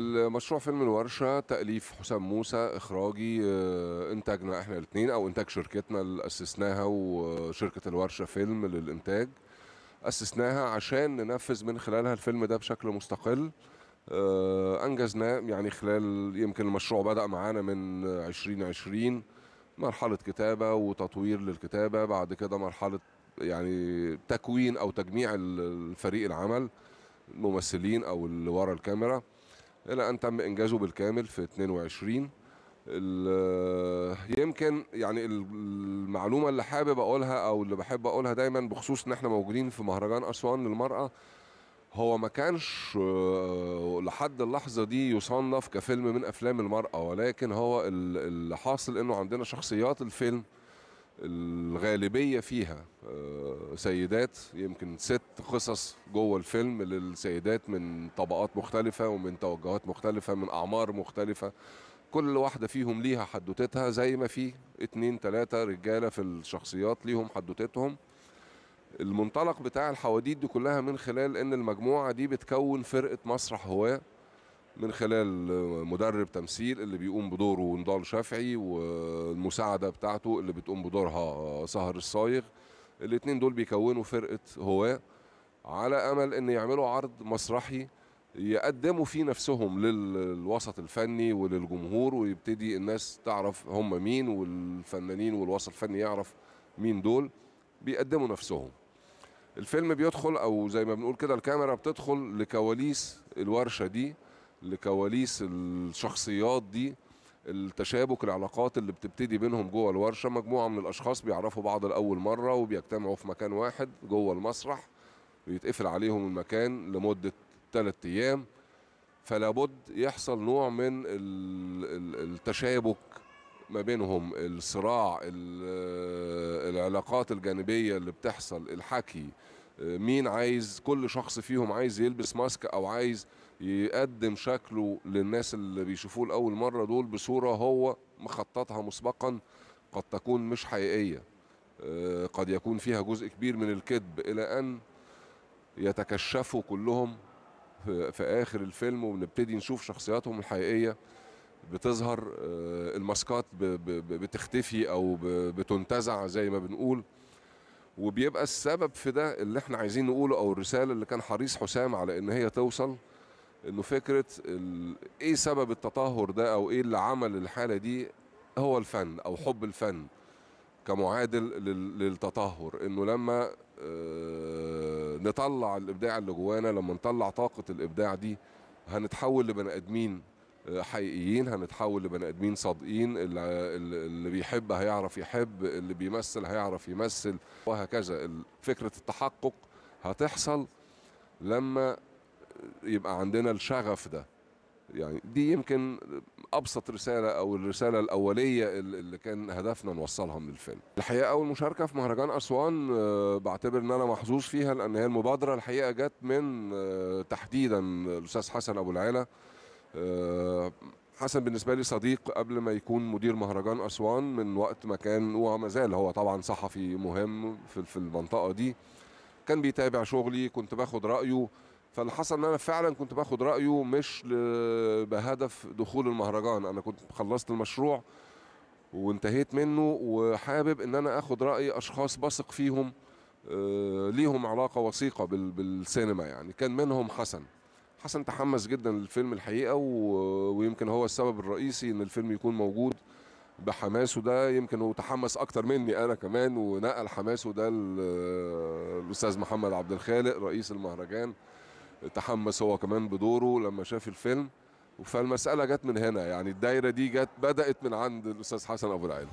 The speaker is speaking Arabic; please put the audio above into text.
المشروع فيلم الورشة تأليف حسام موسى إخراجي آه، إنتاجنا إحنا الاثنين أو إنتاج شركتنا اللي أسسناها وشركة الورشة فيلم للإنتاج أسسناها عشان ننفذ من خلالها الفيلم ده بشكل مستقل آه، أنجزناه يعني خلال يمكن المشروع بدأ معانا من 2020 مرحلة كتابة وتطوير للكتابة بعد كده مرحلة يعني تكوين أو تجميع الفريق العمل الممثلين أو اللي ورا الكاميرا الى ان تم انجازه بالكامل في 22 يمكن يعني المعلومه اللي حابب اقولها او اللي بحب اقولها دايما بخصوص ان احنا موجودين في مهرجان اسوان للمراه هو ما كانش آه، لحد اللحظه دي يصنف كفيلم من افلام المراه ولكن هو اللي حاصل انه عندنا شخصيات الفيلم الغالبية فيها آه، سيدات يمكن ست قصص جوه الفيلم للسيدات من طبقات مختلفة ومن توجهات مختلفة من أعمار مختلفة كل واحدة فيهم ليها حدوتتها زي ما في اتنين تلاتة رجالة في الشخصيات ليهم حدوتتهم المنطلق بتاع الحواديت دي كلها من خلال ان المجموعة دي بتكون فرقة مسرح هواه من خلال مدرب تمثيل اللي بيقوم بدوره نضال شافعي والمساعده بتاعته اللي بتقوم بدورها سهر الصايغ الاثنين دول بيكونوا فرقه هواه على امل ان يعملوا عرض مسرحي يقدموا فيه نفسهم للوسط الفني وللجمهور ويبتدي الناس تعرف هم مين والفنانين والوسط الفني يعرف مين دول بيقدموا نفسهم الفيلم بيدخل او زي ما بنقول كده الكاميرا بتدخل لكواليس الورشه دي لكواليس الشخصيات دي التشابك العلاقات اللي بتبتدي بينهم جوه الورشه مجموعه من الاشخاص بيعرفوا بعض لاول مره وبيجتمعوا في مكان واحد جوه المسرح ويتقفل عليهم المكان لمده ثلاث ايام فلا بد يحصل نوع من التشابك ما بينهم الصراع العلاقات الجانبيه اللي بتحصل الحكي مين عايز كل شخص فيهم عايز يلبس ماسك او عايز يقدم شكله للناس اللي بيشوفوه لاول مره دول بصوره هو مخططها مسبقا قد تكون مش حقيقيه آه، قد يكون فيها جزء كبير من الكذب الى ان يتكشفوا كلهم في اخر الفيلم وبنبتدي نشوف شخصياتهم الحقيقيه بتظهر آه، الماسكات بتختفي او بتنتزع زي ما بنقول وبيبقى السبب في ده اللي احنا عايزين نقوله او الرساله اللي كان حريص حسام على ان هي توصل انه فكره ايه سبب التطهر ده او ايه اللي عمل الحاله دي هو الفن او حب الفن كمعادل للتطهر انه لما اه نطلع الابداع اللي جوانا لما نطلع طاقه الابداع دي هنتحول لبني ادمين حقيقيين هنتحول لبني ادمين صادقين اللي, اللي بيحب هيعرف يحب اللي بيمثل هيعرف يمثل وهكذا فكره التحقق هتحصل لما يبقى عندنا الشغف ده يعني دي يمكن ابسط رساله او الرساله الاوليه اللي كان هدفنا نوصلها من الفيلم الحقيقه اول مشاركه في مهرجان اسوان آه، بعتبر ان انا محظوظ فيها لان هي المبادره الحقيقه جت من آه، تحديدا الاستاذ حسن ابو العيله آه، حسن بالنسبه لي صديق قبل ما يكون مدير مهرجان اسوان من وقت ما كان وما زال هو طبعا صحفي مهم في في المنطقه دي كان بيتابع شغلي كنت باخد رايه فاللي حصل ان انا فعلا كنت باخد رايه مش بهدف دخول المهرجان انا كنت خلصت المشروع وانتهيت منه وحابب ان انا اخد راي اشخاص بثق فيهم آه، ليهم علاقه وثيقه بالسينما يعني كان منهم حسن حسن تحمس جدا للفيلم الحقيقه ويمكن هو السبب الرئيسي ان الفيلم يكون موجود بحماسه ده يمكن هو تحمس اكتر مني انا كمان ونقل حماسه ده الاستاذ محمد عبد الخالق رئيس المهرجان تحمس هو كمان بدوره لما شاف الفيلم فالمساله جت من هنا يعني الدايره دي جت بدات من عند الاستاذ حسن ابو العيل